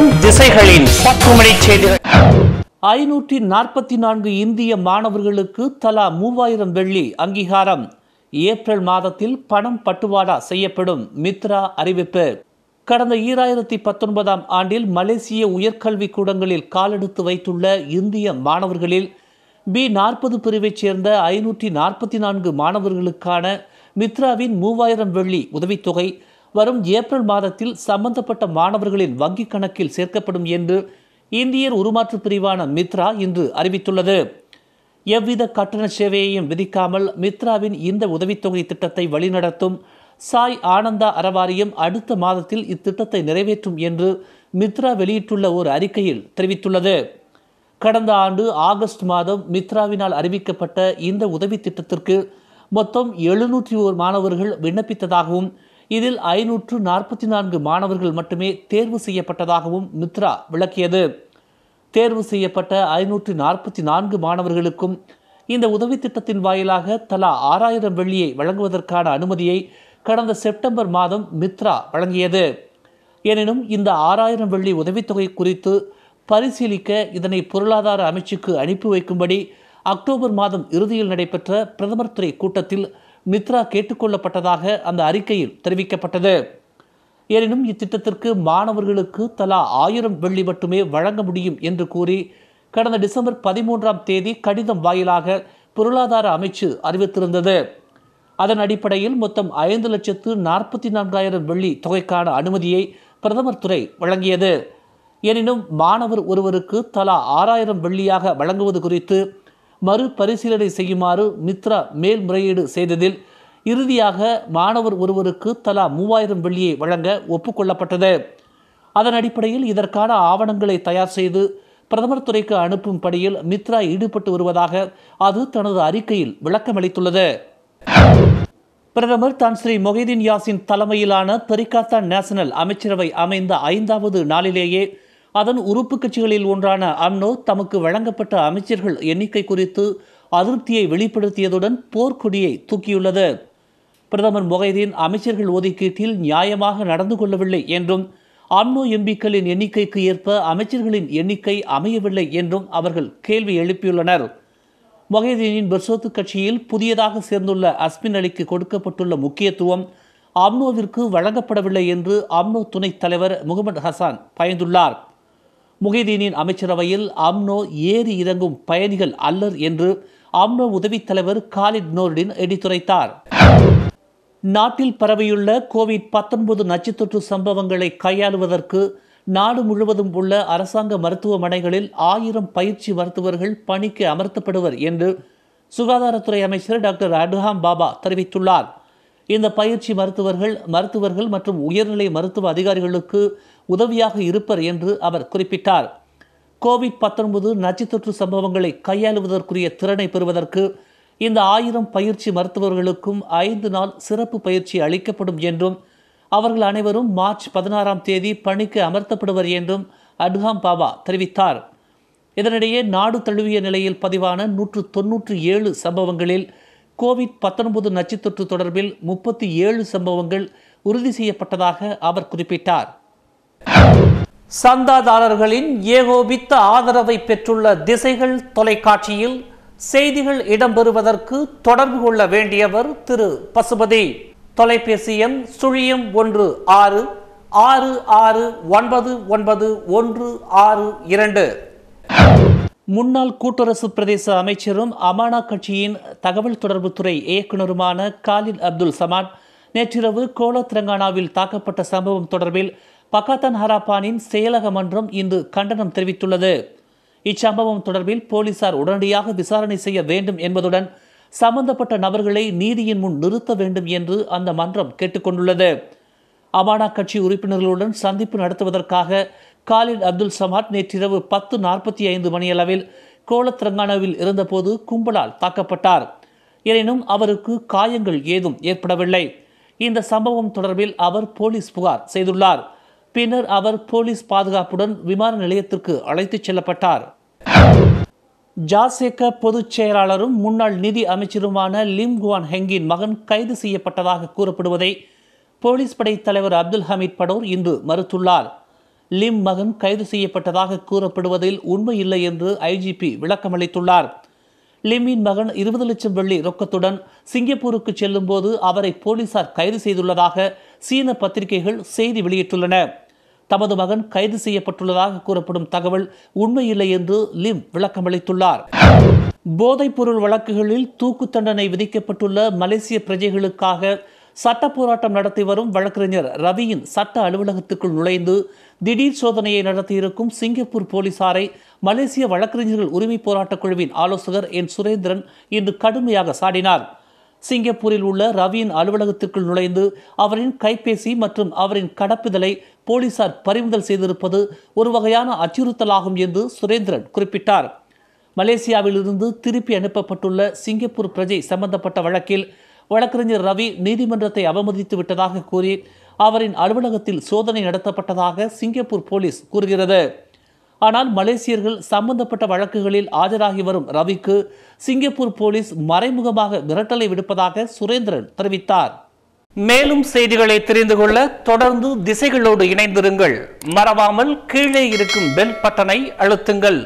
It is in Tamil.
மற்றும் திசைகளின் பத்துமணி செய்திகள் ஐநூற்றி நாற்பத்தி நான்கு இந்திய மாணவர்களுக்கு தலா மூவாயிரம் வெள்ளி அங்கீகாரம் ஏப்ரல் மாதத்தில் பணம் பட்டுவாடா செய்யப்படும் மித்ரா அறிவிப்பு கடந்த ஈராயிரத்தி பத்தொன்பதாம் ஆண்டில் மலேசிய உயர்கல்வி கூடங்களில் காலெடுத்து வைத்துள்ள இந்திய மாணவர்களில் பி நாற்பது பிரிவைச் சேர்ந்த ஐநூற்றி நாற்பத்தி நான்கு மாணவர்களுக்கான மித்ராவின் மூவாயிரம் வெள்ளி உதவித்தொகை வரும் ஏப்ரல் மாதத்தில் சம்பந்தப்பட்ட மாணவர்களின் வங்கிக் கணக்கில் சேர்க்கப்படும் என்று இந்தியர் உருமாற்று பிரிவான மித்ரா இன்று அறிவித்துள்ளது எவ்வித கட்டண சேவையையும் விதிக்காமல் மித்ராவின் இந்த உதவித்தொகை திட்டத்தை வழிநடத்தும் சாய் ஆனந்தா அறவாரியம் அடுத்த மாதத்தில் இத்திட்டத்தை நிறைவேற்றும் என்று மித்ரா வெளியிட்டுள்ள ஒரு அறிக்கையில் தெரிவித்துள்ளது கடந்த ஆண்டு ஆகஸ்ட் மாதம் மித்ராவினால் அறிவிக்கப்பட்ட இந்த உதவி திட்டத்திற்கு மொத்தம் எழுநூற்றி ஓர் மாணவர்கள் விண்ணப்பித்ததாகவும் இதில் ஐநூற்று நாற்பத்தி நான்கு மாணவர்கள் மட்டுமே தேர்வு செய்யப்பட்டதாகவும் மித்ரா விளக்கியது தேர்வு செய்யப்பட்ட ஐநூற்று நாற்பத்தி நான்கு மாணவர்களுக்கும் இந்த உதவி திட்டத்தின் வாயிலாக தலா ஆறாயிரம் வெள்ளியை வழங்குவதற்கான அனுமதியை கடந்த செப்டம்பர் மாதம் மித்ரா வழங்கியது எனினும் இந்த ஆறாயிரம் வெள்ளி உதவித்தொகை குறித்து பரிசீலிக்க இதனை பொருளாதார அமைச்சுக்கு அனுப்பி வைக்கும்படி அக்டோபர் மாதம் இறுதியில் நடைபெற்ற பிரதமர் துறை கூட்டத்தில் மித்ரா கேட்டுக்கொள்ளப்பட்டதாக அந்த அறிக்கையில் தெரிவிக்கப்பட்டது எனினும் இத்திட்டத்திற்கு மாணவர்களுக்கு தலா ஆயிரம் வெள்ளி மட்டுமே வழங்க முடியும் என்று கூறி கடந்த டிசம்பர் பதிமூன்றாம் தேதி கடிதம் வாயிலாக பொருளாதார அமைச்சு அறிவித்திருந்தது அதன் அடிப்படையில் மொத்தம் ஐந்து லட்சத்து நாற்பத்தி நான்காயிரம் வெள்ளி தொகைக்கான அனுமதியை பிரதமர் துறை வழங்கியது எனினும் மாணவர் ஒருவருக்கு தலா ஆறாயிரம் வெள்ளியாக வழங்குவது குறித்து மறுபரிசீலனை செய்யுமாறு மித்ரா மேல்முறையீடு செய்ததில் இறுதியாக மாணவர் ஒருவருக்கு தலா மூவாயிரம் வெள்ளியை வழங்க ஒப்புக்கொள்ளப்பட்டது அதன் அடிப்படையில் இதற்கான ஆவணங்களை தயார் செய்து பிரதமர் துறைக்கு அனுப்பும் பணியில் மித்ரா ஈடுபட்டு வருவதாக அது தனது அறிக்கையில் விளக்கமளித்துள்ளது பிரதமர் தான் ஸ்ரீ மொஹிதீன் யாசின் தலைமையிலான தெரிகாத்தான் நேஷனல் அமைச்சரவை அமைந்த ஐந்தாவது நாளிலேயே அதன் உறுப்பு கட்சிகளில் ஒன்றான அம்னோ தமக்கு வழங்கப்பட்ட அமைச்சர்கள் எண்ணிக்கை குறித்து அதிருப்தியை வெளிப்படுத்தியதுடன் போர்க்கொடியை தூக்கியுள்ளது பிரதமர் மொகைதீன் அமைச்சர்கள் ஒதுக்கீட்டில் நியாயமாக நடந்து கொள்ளவில்லை என்றும் அம்னோ எம்பிக்களின் எண்ணிக்கைக்கு ஏற்ப அமைச்சர்களின் எண்ணிக்கை அமையவில்லை என்றும் அவர்கள் கேள்வி எழுப்பியுள்ளனர் மொகைதீனின் பெர்சோத்து கட்சியில் புதியதாக சேர்ந்துள்ள அஸ்மின் அலிக்கு கொடுக்கப்பட்டுள்ள முக்கியத்துவம் அம்னோவிற்கு வழங்கப்படவில்லை என்று அம்னோ துணைத் தலைவர் முகமது ஹசான் பயந்துள்ளார் முகைதீனின் அமைச்சரவையில் அம்னோ ஏறி இறங்கும் பயணிகள் அல்லர் என்று அம்னோ உதவித் தலைவர் காலித் நோர்டின் எடுத்துரைத்தார் நாட்டில் பரவியுள்ள கோவிட் பத்தொன்பது நச்சுத்தொற்று சம்பவங்களை கையாளுவதற்கு நாடு முழுவதும் உள்ள அரசாங்க மருத்துவமனைகளில் ஆயிரம் பயிற்சி மருத்துவர்கள் பணிக்கு அமர்த்தப்படுவர் என்று சுகாதாரத்துறை அமைச்சர் டாக்டர் அட்ஹாம் பாபா தெரிவித்துள்ளார் இந்த பயிற்சி மருத்துவர்கள் மருத்துவர்கள் மற்றும் உயர்நிலை மருத்துவ அதிகாரிகளுக்கு உதவியாக இருப்பர் என்று அவர் குறிப்பிட்டார் கோவிட் பத்தொன்பது நச்சுத்தொற்று சம்பவங்களை கையாளுவதற்குரிய திறனை பெறுவதற்கு இந்த ஆயிரம் பயிற்சி மருத்துவர்களுக்கும் ஐந்து நாள் சிறப்பு பயிற்சி அளிக்கப்படும் என்றும் அவர்கள் அனைவரும் மார்ச் பதினாறாம் தேதி பணிக்கு அமர்த்தப்படுவர் என்றும் அட்ஹாம் பாபா தெரிவித்தார் இதனிடையே நாடு தழுவிய நிலையில் பதிவான நூற்று தொன்னூற்று ஏழு சம்பவங்களில் கோவிட் பத்தொன்பது நச்சுத்தொற்று தொடர்பில் முப்பத்தி ஏழு சம்பவங்கள் உறுதி செய்யப்பட்டதாக அவர் குறிப்பிட்டார் சந்தாதாரர்களின் ஏகோபித்த ஆதரவை பெற்றுள்ள திசைகள் தொலைக்காட்சியில் செய்திகள் இடம்பெறுவதற்கு தொடர்பு கொள்ள வேண்டியவர் திரு பசுபதி தொலைபேசி எண் சுழியம் ஒன்று ஆறு ஆறு ஆறு ஒன்பது ஒன்பது ஒன்று ஆறு இரண்டு முன்னாள் கூட்டரசு பிரதேச அமைச்சரும் அமானா கட்சியின் தகவல் தொடர்புத்துறை இயக்குநருமான காலில் அப்துல் சமான் நேற்றிரவு கோல தெலங்கானாவில் தாக்கப்பட்ட சம்பவம் தொடர்பில் பகாத்தன் ஹராப்பானின் செயலக மன்றம் இன்று கண்டனம் தெரிவித்துள்ளது இச்சம்பவம் தொடர்பில் போலீசார் உடனடியாக விசாரணை செய்ய வேண்டும் என்பதுடன் சம்பந்தப்பட்ட நபர்களை நீதியின் முன் நிறுத்த வேண்டும் என்று அந்த மன்றம் கேட்டுக்கொண்டுள்ளது அமானா கட்சி உறுப்பினர்களுடன் சந்திப்பு நடத்துவதற்காக காலில் அப்துல் சமாத் நேற்றிரவு பத்து நாற்பத்தி ஐந்து மணியளவில் கோலத்திரங்கானாவில் இருந்தபோது கும்பலால் தாக்கப்பட்டார் எனினும் அவருக்கு காயங்கள் ஏதும் ஏற்படவில்லை இந்த சம்பவம் தொடர்பில் அவர் போலீஸ் புகார் செய்துள்ளார் பின்னர் அவர் போலீஸ் பாதுகாப்புடன் விமான நிலையத்திற்கு அழைத்துச் செல்லப்பட்டார் ஜாசேக பொதுச் செயலாளரும் முன்னாள் நிதி அமைச்சருமான லிம் குவான் ஹெங்கின் மகன் கைது செய்யப்பட்டதாக கூறப்படுவதை போலீஸ் படை தலைவர் அப்துல் ஹமீத் படோர் இன்று மறுத்துள்ளார் லிம் மகன் கைது செய்யப்பட்டதாக கூறப்படுவதில் உண்மையில்லை என்று ஐஜிபி விளக்கமளித்துள்ளார் லிமின் மகன் இருபது லட்சம் வெள்ளி ரொக்கத்துடன் சிங்கப்பூருக்கு செல்லும் போது அவரை போலீசார் கைது செய்துள்ளதாக சீன பத்திரிகைகள் செய்தி வெளியிட்டுள்ளன தமது மகன் கைது செய்யப்பட்டுள்ளதாக கூறப்படும் தகவல் உண்மையில்லை என்று லிம் விளக்கமளித்துள்ளார் போதைப்பொருள் வழக்குகளில் தூக்கு தண்டனை விதிக்கப்பட்டுள்ள மலேசிய பிரஜைகளுக்காக சட்ட போராட்டம் நடத்தி வரும் வழக்கறிஞர் ரவியின் சட்ட அலுவலகத்துக்குள் நுழைந்து திடீர் சோதனையை நடத்தியிருக்கும் சிங்கப்பூர் போலீசாரை மலேசிய வழக்கறிஞர்கள் உரிமை போராட்டக் குழுவின் ஆலோசகர் என் சுரேந்திரன் இன்று கடுமையாக சாடினார் சிங்கப்பூரில் உள்ள ரவியின் அலுவலகத்திற்குள் நுழைந்து அவரின் கைபேசி மற்றும் அவரின் கடப்பிதலை போலீசார் பறிமுதல் செய்திருப்பது ஒரு வகையான அச்சுறுத்தலாகும் என்று சுரேந்திரன் குறிப்பிட்டார் மலேசியாவிலிருந்து திருப்பி அனுப்பப்பட்டுள்ள சிங்கப்பூர் பிரஜை சம்பந்தப்பட்ட வழக்கில் வழக்கறிஞர் ரவி நீதிமன்றத்தை அவமதித்து விட்டதாக கூறி அவரின் அலுவலகத்தில் சோதனை நடத்தப்பட்டதாக சிங்கப்பூர் போலீஸ் கூறுகிறது ஆனால் மலேசியர்கள் சம்பந்தப்பட்ட வழக்குகளில் ஆஜராகி வரும் ரவிக்கு சிங்கப்பூர் போலீஸ் மறைமுகமாக மிரட்டலை விடுப்பதாக சுரேந்திரன் தெரிவித்தார் மேலும் செய்திகளை தெரிந்து கொள்ள தொடர்ந்து திசைகளோடு இணைந்திருங்கள் மறவாமல் கீழே இருக்கும் பெல் பட்டனை அழுத்துங்கள்